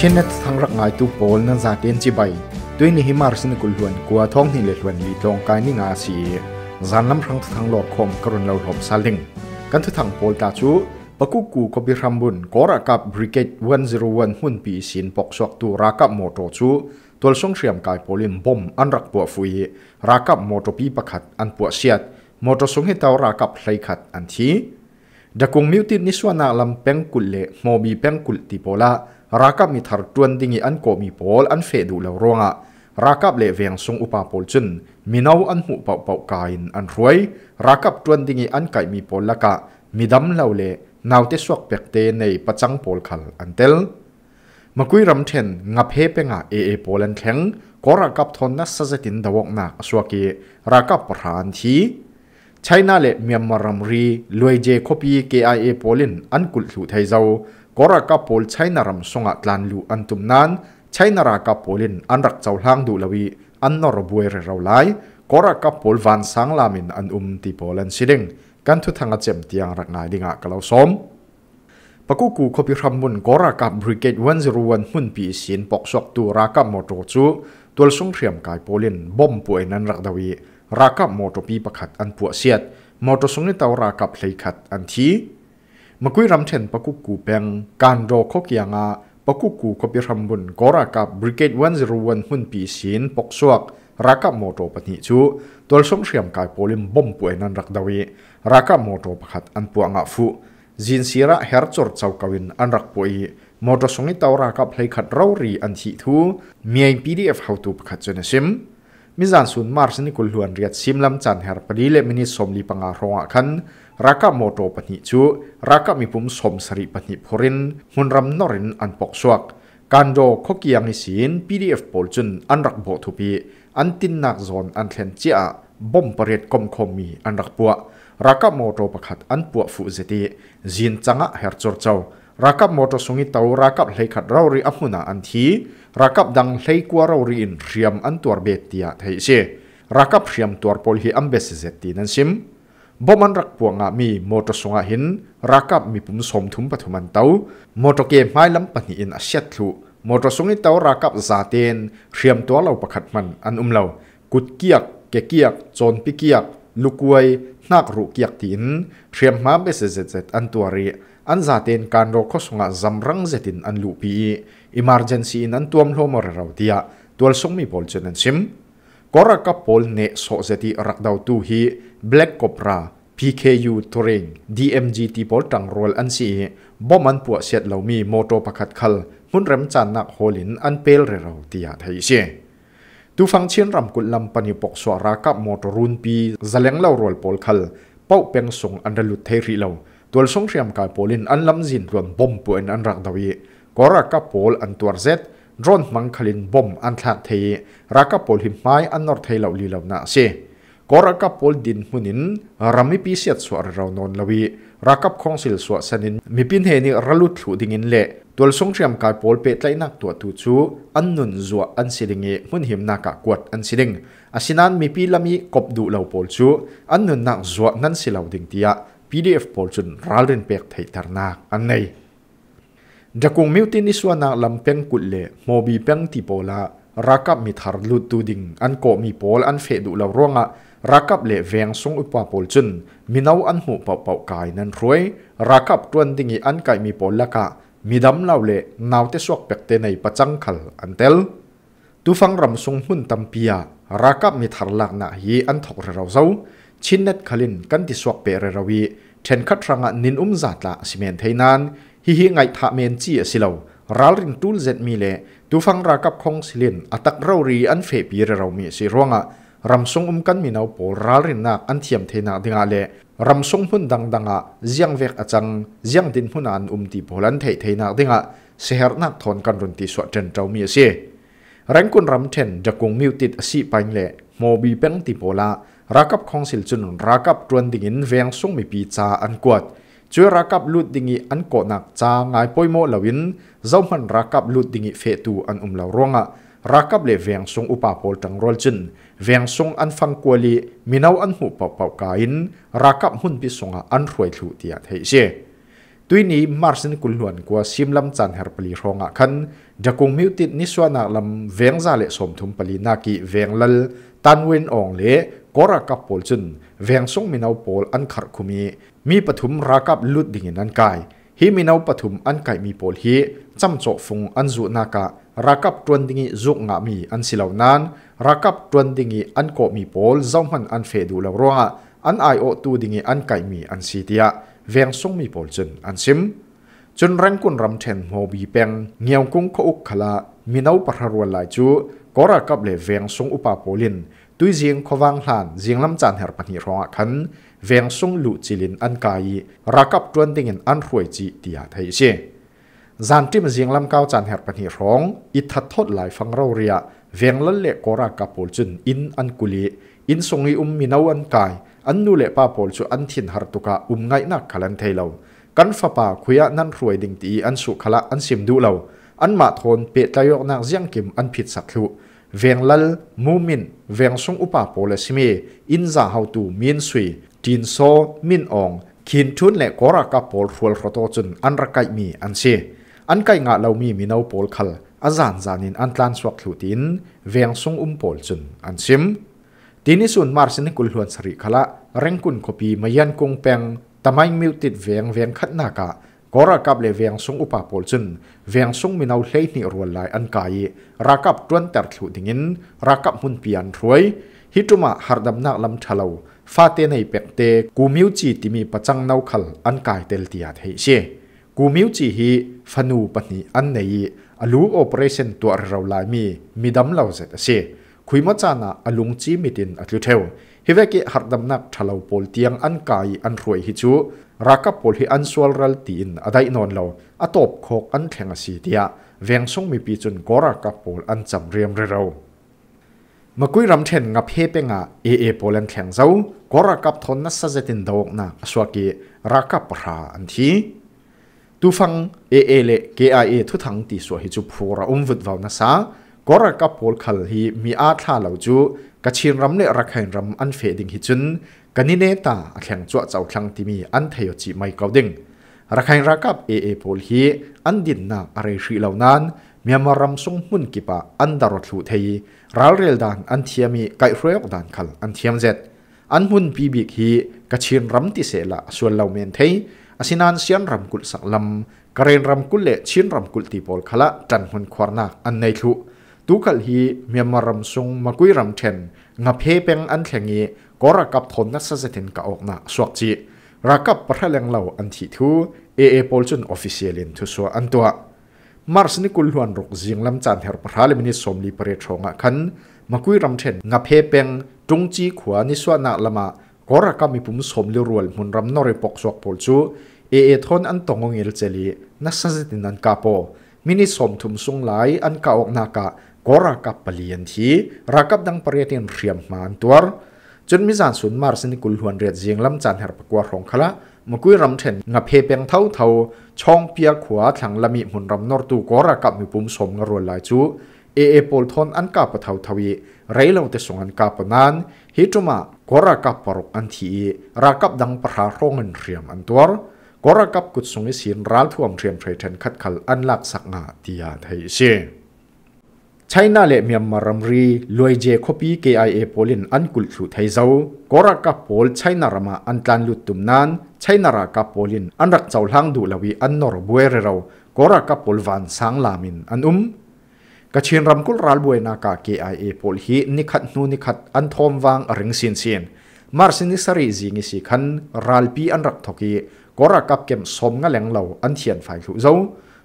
เช่นนั้ทางรักงายตู้โพลนั้นจาเเียนจีใบตัวนี้หิมาร์สินกุลหวนกัวท้องนี่เลยหวนลีตรงกายนี่งาสีจานลำรังทางหลอดคมกรุณเราหลบซาลิงกันทุทางโพลตาชูปกุกูกบิรัมบุนกอรักับบริเกตวันิรวันหุ่นปีสินปกสวกตูรักับโมโตชูตัวส่งเสียมกายโพลินบอมอันรักปวดฟุยรักับโมโตปีประคัดอันปวดเสียดโมโตสงให้เตารักับไรลขัดอันทีดักงมิวตินิสวนาลำเป็งกุลเลโมบีเป็งกุลติโพลารากับมีทัดตัวดิ่งอันก็มีพอลอันเฟดูแล้วร้องอ่ะรากับเล่เวียงทรงอุปปอลจนมีน่าวอันหูเป่าเป่ากายนอันรวยรากับตัวดิ่งอันไก่มีพอลละกะมีดำเล่าเล่น่าวเตสวักเปิดเตในปัจจังพอลขลอันเตลมาคุยรำเทนงับเฮเป็งอ่ะเอเอพอลันแข็งก็รากับทนนัสเซจินดาวกนักสวกีรากับประหารทีใช่น่าเล่เมียมารำรีลวยเจคบี k i อเอโลินอันกุลสุไทยเจ้ากรักพอลใช้นารมสงะตลันลูอันตุมนานใช้นารักพอลินอันรักเจ้าหลังดูลวีอันนรบวยเรราไลกรักพอลวันสังลามินอันอุมติพอลันสิ่งกันทุทังเจมตียงรักนายดีงะกลาวสมปกุกูคบิรำมุนกรกับบริเกตวันสิรวันมุนปีสินปอกซกตัวรักับมอโตจูตัวสงเทียมกายพอลินบอมป่วยนันรักดาวีรักับมอโตปีประคัดอันปวดเสียดมอโตสงนิตาวรักับเลยขัดอันทีมกคุยรำเชนปะกุกูเปียงการรอข้เกียงอาปะกุกูขบิรำบุญกอรากับบริเกตวันจรวันหุ่นปีศีนปกสวกรักกับโมโตปนิจูตัวสมเสียมกายโพลิมบอมป่วยนันรักดาวีรักกับโมโตปขัดอันปวงอาฟุจินซีระเฮร์จอร์เจ้ากวินอันรักป่วยมอตสงิตาวรากับเพลขัดเรารีอันที่ทูมีไอพีดีเอฟเฮาตูปขัดจนซิมมิจานสุนมาร์สนิกุลหวนเรียดซิมลำจันเฮร์ปดีเลมินิสมลีปังอารงอคัน raka moto patni chu raka mipum som sari patni purin hunram norin anpok suak kando khokiang ni sin pdf pol chun anrak bo thupi antin nak zon anthen chia bom paret kom khom mi anrak puwa raka moto pakhat anpuwa fu zeti zin changa her chor chau rakap moto sungi tau rakap hleikat rauri amuna anthi rakap dang hleikwa rauri in riam an tuar betia thei se rakap riam tuar pol hi ambes zetti nan sim บ่มันรักปวงอามีมอตสงอาหินรักกับมีปุ่มสมทุมปฐุมันเตามอตเกมไม่ลำปนีอินอาเซตยทลุมอตสงอิเตารักกับซาเตนเรียมตัวเราประคัดมันอันอุ้มเรากุดเกียกเกเกียกจนปิเกียกลูกวยนักรุเกียกตินเรียมมาเบสเจเจอันตัวรีอันซาเตนการรอคสงอาจำรังเจตินอันลูปีอิมารเจนซีนอันตัวมโลมอร์เราเดียตัวสงมีบอลเจนันซิมกรกปลเนสโซเซติรักดาวตูฮีแบล็กกปราพีเคูทริงดีเอ็มีตีบอลตังรอลอันซีบอมันปวดเสียดเหล่ามีมอเตอร์ปักัดขัลมุนเริ่มจานนักฮอลินอันเปิลเรราวที่อาไทยเชียตูฟังเชียนรำกุลลำปนิปกสวรากับมอเตอร์รุ่นปีจะเลี้ยงเหล่ารอลปอลขัลเป้าเป็งส่งอันดลุดเทรีเหลาตัวส่งเรียมกับปอลินอันลำจินรวบอมปวนอันรักดาวีกรกปลอันตัวเซต drone mang khalin bom an thla thei raka pol hi mai an nor thei lo li lo na se koraka pol din hunin rami pi siat su ar raw non lawi rakap khongsil nín mi mipin he ni ralu thu dingin le tol song thiam cài pol pe tlai nak tu tu chu an nôn zuwa an siringi e, mun him na ka kwat an mi asinan mipi lami cọp du lâu pol chu an nun nak zuwa nan lâu đình tia pdf pol lên ralren pek thei tarna an nei จกคงมิวตินิสวนาลำเพียงกุลเล่โมบีเพียงติโปลารักับมิทารลุดตูดิงอันโกมิโอลอันเฟดุลาร่วงะรักับเล่เวียงสงอุปปอลจุนมินาวอันหูเป่าเป่ากายนันรวยรักับตัวนิ่งอันกายมิโอลละกะมิดำเล่าเล่นาวเตสวกเป็กเตนัยปะจังคัลอันเตลตูฟังรำทรงหุ่นตัมพิยารักับมิทารลักนาฮีอันทถกเรารเซชินเนตคลินกันติสวกเปรเรรวีเชนคัตรังะนินอุมจัดละสิเมนเทนันฮิฮิไงถ้าเมนจีสิเลวรัลรินตูลเจ็ดมีเลตูฟังรักกับคงสิลินอัตักเร่ารีอันเฟปีเรารมีสิรวงะรำทรงอุ้มกันมีเอาปอรัลรินนักอันเทียมเทนักดิ่งเลรำทรงพุ่นดังดังอ่ะเจียงเวกอาจังเจียงดินพุ่นอันอุ้มตีโบลันเทเทนักดิ่งะเสียรนักทอนกันรุนตีสวดเจนเจ้เมีสิแรงคุณรำเชนจะกุงมิวติดสีปังเลโมบีเป็นตีโบลารักกับคงสิลจุนรักกับตวนดิ่งินเวียงทรงมีปีจาอันกวดช่วยรักับลุดดิ่งอันกอนักจางไงปอยโมลวิน เจ้ามันรักับลุดดิ่งเฟตูอันอุ้มเลารวงอ่ะรักับเลเวียงทรงอุปาพลตังรอลจินเวียงทรงอันฟังกวลีมีนาวอันหูเป่าเป่ากายนรักับหุ่นพิสงอันรวยถูเดียห้เจตุวนี้มาร์สินกุลหวนกว่าซิมลำจันเฮร์ปลีรองอะคันจะคงมิวติดนิสวานักลำเวียงซาเลสมทุมปลีนากีเวียงลลตันเวนอองเลกอรักับพลจินเวียงทรงมินาวพลอันขัดคุมีมีปฐุมรากับลุดดิ่งนั้นกายฮิมินาปฐุมอันไก่มีโพลฮีจำโจฟงอันจุนากะรักับตวนดิ่งจุกงามีอันสิลาวนันรักับตวนดิ่งอันโกมีโพลจอมันอันเฟดูลวรัวอันไอโอตูดิ่งอันไก่มีอันสีเดียเวียงซงมีโพลจนอันซิมจนแรงกุนรำเทนโมบีเปงเงียงกุ้งขอุกขลา มีนาปะรันลายจูก็รักับเลเวียงซงอุปาโพลินตุยเจียงขวางหลานเจียงลำจานเฮรปนีรองขัน veng sung lu chilin an kai rakap tuan ding in an ruai chi tia thai se zan tim jing lam kau chan her pani rong i tha thot lai phang ro ria veng lal le ra ka pol chun in an kuli in sung sungi um minau an kai an nu le pa pol chu an thin har tuka um ngai na khalan thei lo kan fa pa khuya nan ruai ding ti an su khala an sim du lo an ma thon pe tayok nak jiang kim an phit sak thu veng lal mumin veng sung upa pol simi in za how tu min sui จีนโซมินองขีนชุนและกอรักปอลฟัวลรตจุน อันรักไกมีอันเชอันไกงาเรามีมีนาวปอลคัลอาจารย์จานินอันตลันสวักลุตินเวียงซุงอุมปอลจุน อันซิมทีนี้ส่วนมาร์สินกุลหวนสริขละเร่งกุนคบีมายันกงเปงตามายมิวติดเวียงเวียงขัดนากะกอรากับเลเวียงซุงอุปปอลจุนเวียงซุงมีนาวเลนิรวลไลอันการักับจวนเตร์ลุดิงินรักับมุนพปียนรวย ฮิตุมาฮาร์ดัมนักลำทะเลฟาเตนไหเปกเตกูมิวจีติมีปะจังนาวคัลอันกายเตลติอาทเฮเชกูมิวจีฮีฟานูปะนีอันเนยอะลูโอเปเรชั่นตัวเราลายมีมีดัมลาเซตเชคุยมาจานาอลุงจีมีตินอะลูเทวฮิเวกิฮาร์ดนักทะลาวลเตียงอันกายอันรวยฮิจูรากปลฮิอันวลรัลตีนอะไดนอนาอตบโคกอันแทงอีเตียเวงงมกคุยรำเทนงับเฮเปงะเอเอโปแลนด์แข่งเซ้ากอรักับทนนัสเซตินดอกนะสวกีรักับพระอันทีตูฟังเอเอเลเกไอเอทุทังตีสวฮิจูพูระอุมวุดวาวนัสากอรักับโปลขัลฮีมีอาท่าเหล่าจูกะชินรำเลรักแห่งรำอันเฟดิงฮิจุนกันนี่เนตาแข่งจวเจ้าคลังที่มีอันเทยจิไม่เกาดิงรักแห่งรักับเอเอโปลฮีอันดินนาอะไรสิเหล่านั้นมียมารำมซุงมุนกิปะอันดารถุเทีรัลเรลดานอันเทียมีไกเรียกดานขัลอันเทียมเจ็ดอันมุนปีบิกฮีกชินรัมติเสละส่วนเหล่าเมนเทยอสินานเสียนรัมกุลสักลำกระเรนรัมกุลเลชินรัมกุลตีปอลขละจันหุนควารนักอันในทุตุกัลฮีเมียมารำมซุงมากุยรัมเชนงับเพเปงอันขทงีก็รักับทนนัสเทินกะออกนาสวกจีรักับประเลงเหล่าอันท่ทูเอเอพอลจุนออฟฟิเชียลินทุสัวอันตัวมาร์สนิกุลวนรกจิงลำจานเฮอร์พราลิมินิสมลีเปเรชองกันมาคุยรำเทนงาเพเปงจงจีขวานิสวนาละมะกอรักมิปุมสมลีรวลมุนรำนอริปกสวกปอลจูเอเอทอนอันตองงเอลเจลีนัสซิตินันกาโปมินิสมทุมสุงไลอันกาอกนากะกอรักับเปลี่ยนทีรักับดังเปริยินเรียมมานตัวจนมิจานสุนมาร์สนิกุลวนเรียดจิงลำจานเฮอร์พกวารองคละมกุยรำเทนงาเพเปียงเท่าเท่าช่องเปียขวาถังละมีหุ่นรำนอร์ตูกอระกับมีปุ่มสมงรวนหลายจูเอเอโปลทอนอันกาปะเท่าทวีไรเลวแต่ส่งอันกาปนานฮิตุมากอระกับปรกอันทีรากับดังประหารงเงินเรียมอันตัวกอระกับกุดสงสินรัลทวมเรียมเทรนคัดขัลอันลักสักงาตียาไทยเช China le Myanmar ramri loije khopi KIA polin ankul thu thei zo kora ka pol China rama antlan lut tumnan China ra ka polin anrak chau hlang du lawi an nor buere ro kora ka pol van sang lamin an um ka chin ram kul ral buena ka KIA pol hi ni khat nu ni khat an thom wang ring sin sin mar sin ni sari ji ngi si khan ral pi anrak thoki kora kap kem som nga leng lo an thian phai thu zo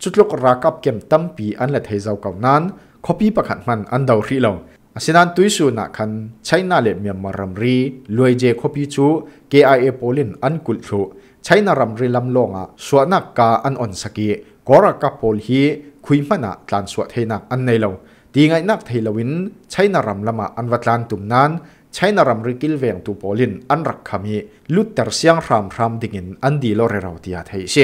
chutluk ra kap kem tampi an la thei zo kaunan คอ p y ประคันมันอันดาวรีเราอานั้นตุยสูนักขันใช้นาเล็มีมารำรีลวยเจคอปีชู KIA โพลินอันกุลชูใช้นารำรีลำลงอ่ะสวนักกาอันอ่อนสกีกอรักกับโพลฮีคุยมันอ่ะตานสวดเทนักอันในเราตีไงนักเทลวินใช้นารำละมาอันวัดลานตุมนั้นใช้นารำริกิลเวงตูโพลินอันรักขมีลุตเตร์เซียงรามรามดิ่งินอันดีโลเรราวตียไทยเช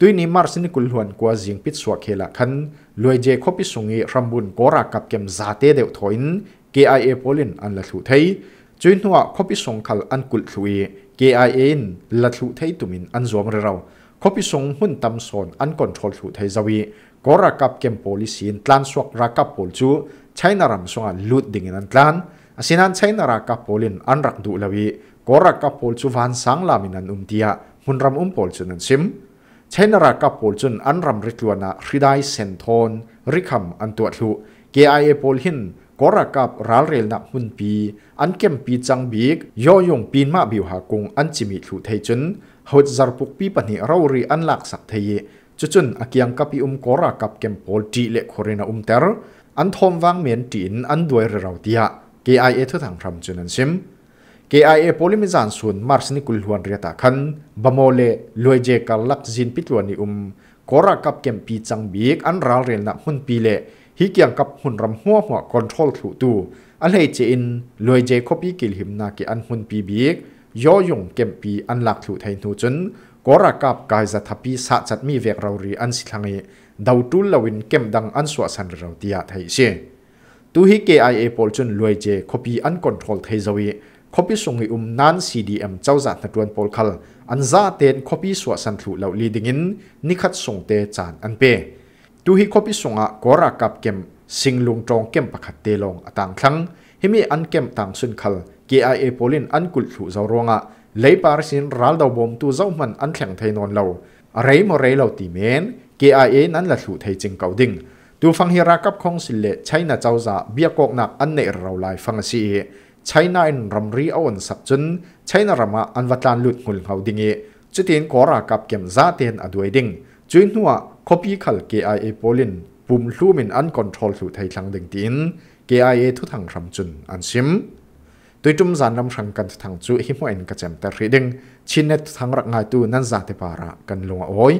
ตุยนี้มาร์สินกุลหวนกว่าเสียงปิดสวดเคละขันลวยเจคบิสุงีรัมบุญกรากับเกมซาเตเดวทอินกไอเอพอลินอันละทุไทยจุนหัวคบิสุงคัลอันกุลทุย KIA นละทุไทยตุมินอันซวมเราคบิสุงหุ่นตำสซนอันคอนโทรลทุไทยจวีกรากับเกมโพลิสินตลานสวกรากับโพลจูใช้นารำสสงอันลุดดิ่งนันตลานอาินันใช้นารากับโพลินอันรักดูลวีกรากับโพลจูฟันสังลามินันอุมเตียมุนรำอุมโพลจูนันซิมเช่นรากับโพลจนอันรำริกลวนะริดาเซนทอนริคำอันตัวทุเกไอเอโพลหินก็รักกับรัลเรลนักมุนปีอันเก็มปีจังบีกย่อยงปีนมาบิวหากงอันจิมิทุเทจนหดจารปุกปีปนหิเรารีอันหลักสักเทยจุจุนอักยังกับอุมก็รักกับเก็มโพลจีเลโครินาอุมเตอร์อันทอมวังเมียนตีนอันด้วยเราเดียเกไอเอทุทางรำจนันซิม KIA polimizan sun mars ni kulhuan riata khan bamole loije kalak zin pitloni um kora kap kem pi chang bik an ral rel na hun pi le hi kyang kap hun ram hua hua control thu tu an hei che in loije copy kil him na ki an hun pi bik yo yong kem pi an lak thu thai nu chun kora kap kai za thapi sa chat mi vek rauri an sithangi dau tul lawin kem dang an swa san rau tia thai se tu hi KIA pol chun loije copy an control thai zawi คบิสุงอุมนั้นซีดีเอ็มเจ้าจัดนักวนโพลคัลอันซาเตนคบิสวสันทุเหล่าลีดิงินนิคัดส่งเตจานอันเปยดูฮิคบิสุงอ่ะกอรากับเกมสิงลุงจองเกมประคัดเตลงต่างครั้งเฮมีอันเกมต่างสุนคัลกีไอเอโพลินอันกุลถูเจ้ารวงอ่ะเลยปาร์ซินรัลดาวบอมตวเจ้ามันอันแข็งไทยนอนเหาอะไรมาไรเหาตีเมนกีไอเอนั้นละถูไทยจิงเกาดิงดูฟังฮีรากับคงสิเลใช้นาเจ้าจ่าเบียกอกนักอันเนรเราลายฟังซีใช้นายรำรีเอันสับจนใช้นารมาอันวัตลานลุดงุลเขาดิงอจุดเด่นกอรากับเกมซาเตียนอดวยดิงจุดนัวคบีขัล KIA โปลินปุ่มลู่มินอันคอนโทรลสู่ไทยทังด่งติน KIA ทุทังรำจุนอันชิมตัวจุมจานนำชังกันทางจุูหิมเอ็นกระเจมแต่รีดิงชินเนตทางรักงายตูนั้นซาเตปาระกันลงอ้อย